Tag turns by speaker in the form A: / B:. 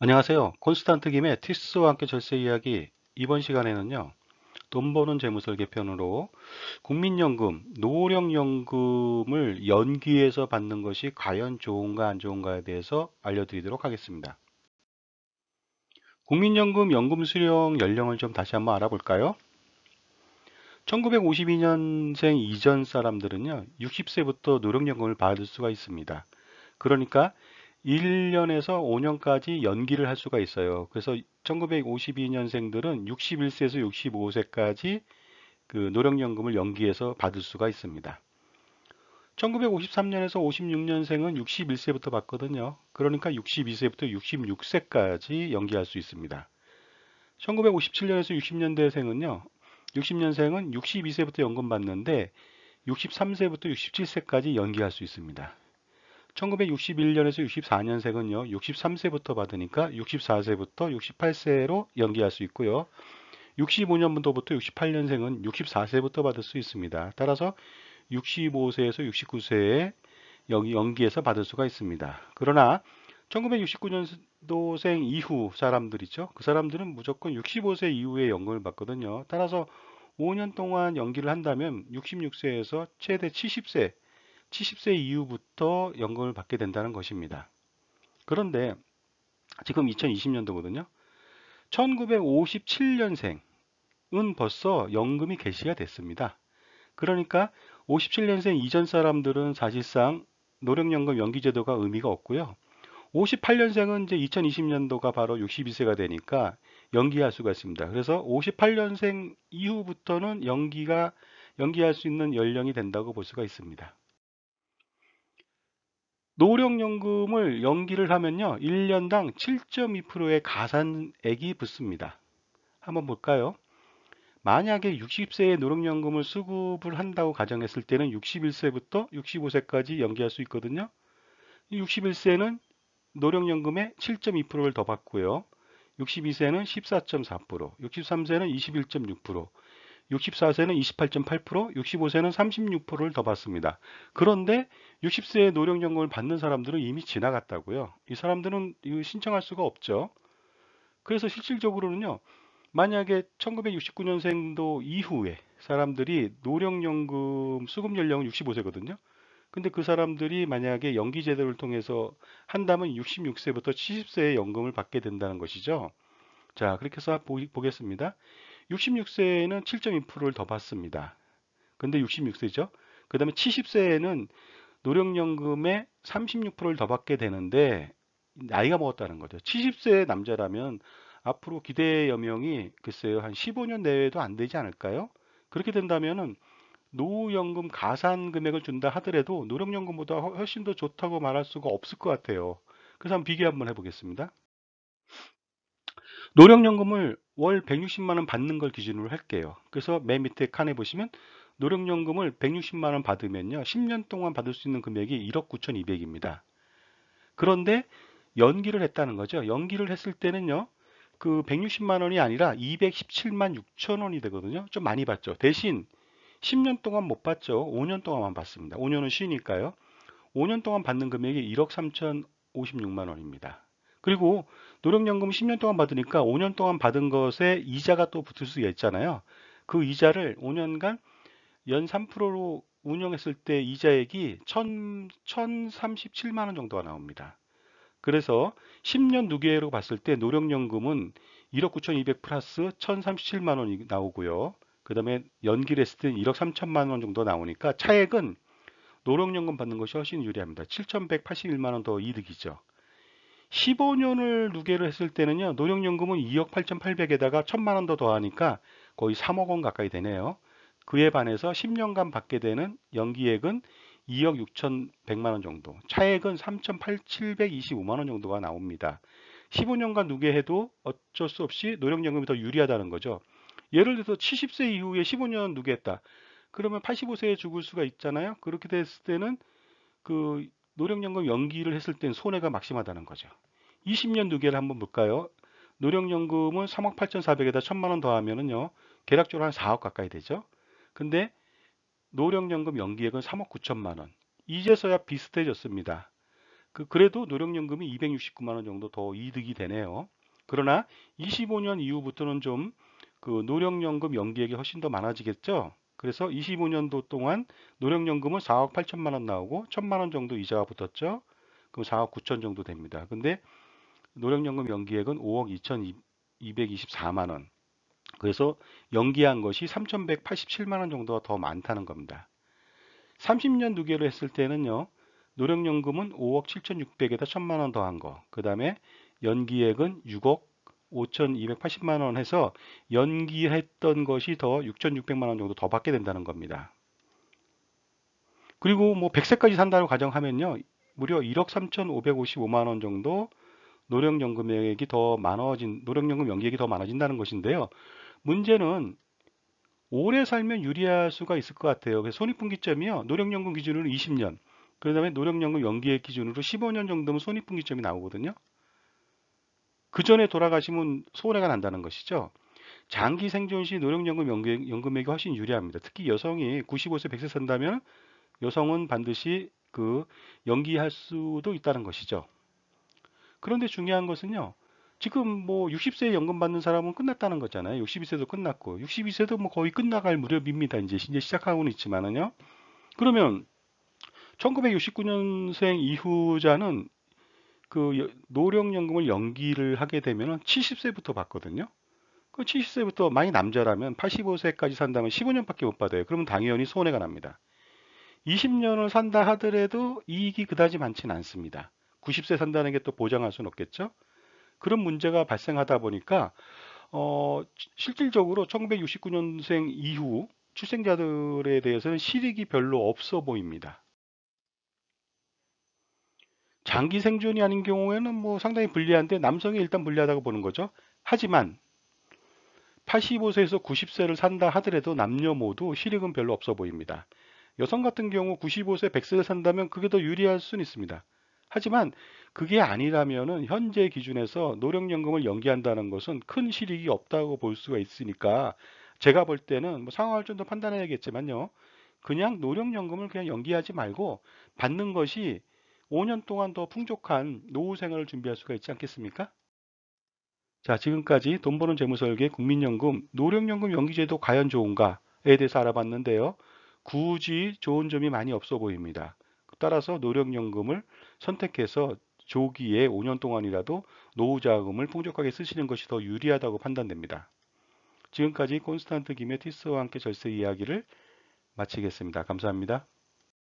A: 안녕하세요. 콘스탄트 김의 티스와 함께 절세 이야기 이번 시간에는요. 돈 버는 재무설계 편으로 국민연금, 노령연금을 연기해서 받는 것이 과연 좋은가 안 좋은가에 대해서 알려드리도록 하겠습니다. 국민연금 연금 수령 연령을 좀 다시 한번 알아볼까요? 1952년생 이전 사람들은요. 60세부터 노령연금을 받을 수가 있습니다. 그러니까 1년에서 5년까지 연기를 할 수가 있어요. 그래서 1952년생들은 61세에서 65세까지 그 노령연금을 연기해서 받을 수가 있습니다. 1953년에서 56년생은 61세부터 받거든요. 그러니까 62세부터 66세까지 연기할 수 있습니다. 1957년에서 60년대생은요. 60년생은 62세부터 연금 받는데 63세부터 67세까지 연기할 수 있습니다. 1961년에서 64년생은요. 63세부터 받으니까 64세부터 68세로 연기할 수 있고요. 65년부터 68년생은 64세부터 받을 수 있습니다. 따라서 65세에서 69세에 여기 연기해서 받을 수가 있습니다. 그러나 1969년도생 이후 사람들 이죠그 사람들은 무조건 65세 이후에 연금을 받거든요. 따라서 5년 동안 연기를 한다면 66세에서 최대 70세 70세 이후부터 연금을 받게 된다는 것입니다. 그런데 지금 2020년도거든요. 1957년생은 벌써 연금이 개시가 됐습니다. 그러니까 57년생 이전 사람들은 사실상 노령연금 연기제도가 의미가 없고요. 58년생은 이제 2020년도가 바로 62세가 되니까 연기할 수가 있습니다. 그래서 58년생 이후부터는 연기가 연기할 수 있는 연령이 된다고 볼 수가 있습니다. 노령연금을 연기를 하면요. 1년당 7.2%의 가산액이 붙습니다. 한번 볼까요? 만약에 60세에 노령연금을 수급을 한다고 가정했을 때는 61세부터 65세까지 연기할 수 있거든요. 61세는 노령연금의 7.2%를 더 받고요. 62세는 14.4%, 63세는 21.6%, 64세는 28.8%, 65세는 36%를 더 받습니다. 그런데 60세의 노령연금을 받는 사람들은 이미 지나갔다고요. 이 사람들은 신청할 수가 없죠. 그래서 실질적으로는요. 만약에 1969년생도 이후에 사람들이 노령연금 수급 연령은 65세거든요. 근데 그 사람들이 만약에 연기 제도를 통해서 한다면 66세부터 70세의 연금을 받게 된다는 것이죠. 자, 그렇게 해서 보겠습니다. 66세에는 7.2%를 더 받습니다. 근데 66세죠. 그 다음에 70세에는 노령연금의 36%를 더 받게 되는데 나이가 먹었다는 거죠. 70세 의 남자라면 앞으로 기대 여명이 글쎄요 한 15년 내외도 안 되지 않을까요? 그렇게 된다면 노후연금 가산 금액을 준다 하더라도 노령연금보다 훨씬 더 좋다고 말할 수가 없을 것 같아요. 그래서 한번 비교 한번 해보겠습니다. 노령연금을 월 160만원 받는 걸 기준으로 할게요. 그래서 맨 밑에 칸에 보시면 노령연금을 160만원 받으면요. 10년 동안 받을 수 있는 금액이 1억 9,200입니다. 그런데 연기를 했다는 거죠. 연기를 했을 때는요. 그 160만원이 아니라 217만 6천원이 되거든요. 좀 많이 받죠. 대신 10년 동안 못 받죠. 5년 동안만 받습니다. 5년은 쉬니까요. 5년 동안 받는 금액이 1억 3천 56만 원입니다. 그리고 노령연금 10년 동안 받으니까 5년 동안 받은 것에 이자가 또 붙을 수 있잖아요. 그 이자를 5년간 연 3%로 운영했을 때 이자액이 1 0 3 7만원 정도가 나옵니다. 그래서 10년 누계로 봤을 때 노령연금은 1억 9,200 플러스 1,037만 원이 나오고요. 그 다음에 연기를 했을 때는 1억 3천만 원 정도 나오니까 차액은 노령연금 받는 것이 훨씬 유리합니다. 7,181만 원 더 이득이죠. 15년을 누계를 했을 때는요. 노령연금은 2억 8,800에다가 1천만 원 더 더하니까 거의 3억 원 가까이 되네요. 그에 반해서 10년간 받게 되는 연기액은 2억 6,100만 원 정도, 차액은 3,725만 8원 정도가 나옵니다. 15년간 누계해도 어쩔 수 없이 노령연금이 더 유리하다는 거죠. 예를 들어서 70세 이후에 15년 누계했다. 그러면 85세에 죽을 수가 있잖아요. 그렇게 됐을 때는 그 노령연금 연기를 했을 땐 손해가 막심하다는 거죠. 20년 누계를 한번 볼까요? 노령연금은 3억 8,400에다 1천만 원 더하면은요. 계략적으로 한 4억 가까이 되죠. 근데 노령연금 연기액은 3억 9천만 원. 이제서야 비슷해졌습니다. 그 그래도 노령연금이 269만 원 정도 더 이득이 되네요. 그러나 25년 이후부터는 좀그 노령연금 연기액이 훨씬 더 많아지겠죠. 그래서 25년도 동안 노령연금은 4억 8천만 원 나오고 1천만 원 정도 이자가 붙었죠. 그럼 4억 9천 정도 됩니다. 근데 노령연금 연기액은 5억 2,224만 원. 그래서 연기한 것이 3,187만 원 정도가 더 많다는 겁니다. 30년 누계로 했을 때는요. 노령연금은 5억 7,600에다 1천만 원 더한 거. 그 다음에 연기액은 6억 5,280만 원 해서 연기했던 것이 더 6,600만 원 정도 더 받게 된다는 겁니다. 그리고 뭐 100세까지 산다고 가정하면요. 무려 1억 3,555만 원 정도 노령연금액이 더 많아진 노령연금 연기액이 더 많아진다는 것인데요. 문제는 오래 살면 유리할 수가 있을 것 같아요. 그래서 손익분기점이요. 노령연금 기준으로 20년. 그 다음에 노령연금 연기액 기준으로 15년 정도면 손익분기점이 나오거든요. 그 전에 돌아가시면 손해가 난다는 것이죠. 장기 생존 시 노령연금 연금액이 훨씬 유리합니다. 특히 여성이 95세 100세 산다면 여성은 반드시 그 연기할 수도 있다는 것이죠. 그런데 중요한 것은요. 지금 뭐 60세 연금 받는 사람은 끝났다는 거잖아요. 62세도 끝났고 62세도 뭐 거의 끝나갈 무렵입니다. 이제 이제 시작하고는 있지만은요. 그러면 1969년생 이후자는 그 노령연금을 연기를 하게 되면 70세부터 받거든요. 그 70세부터 만이 남자라면 85세까지 산다면 15년밖에 못 받아요. 그러면 당연히 손해가 납니다. 20년을 산다 하더라도 이익이 그다지 많지는 않습니다. 90세 산다는 게 또 보장할 수는 없겠죠. 그런 문제가 발생하다 보니까 어, 실질적으로 1969년생 이후 출생자들에 대해서는 실익이 별로 없어 보입니다. 장기 생존이 아닌 경우에는 뭐 상당히 불리한데 남성이 일단 불리하다고 보는 거죠. 하지만 85세에서 90세를 산다 하더라도 남녀 모두 시력은 별로 없어 보입니다. 여성 같은 경우 95세 100세를 산다면 그게 더 유리할 수는 있습니다. 하지만 그게 아니라면 현재 기준에서 노령연금을 연기한다는 것은 큰 실익이 없다고 볼 수가 있으니까 제가 볼 때는 뭐 상황을 좀 더 판단해야겠지만요. 그냥 노령연금을 그냥 연기하지 말고 받는 것이 5년 동안 더 풍족한 노후 생활을 준비할 수가 있지 않겠습니까? 자, 지금까지 돈 버는 재무설계 국민연금, 노령연금 연기제도 과연 좋은가에 대해서 알아봤는데요. 굳이 좋은 점이 많이 없어 보입니다. 따라서 노령연금을 선택해서 조기에 5년 동안이라도 노후자금을 풍족하게 쓰시는 것이 더 유리하다고 판단됩니다. 지금까지 콘스탄트 김의 티스와 함께 절세 이야기를 마치겠습니다. 감사합니다.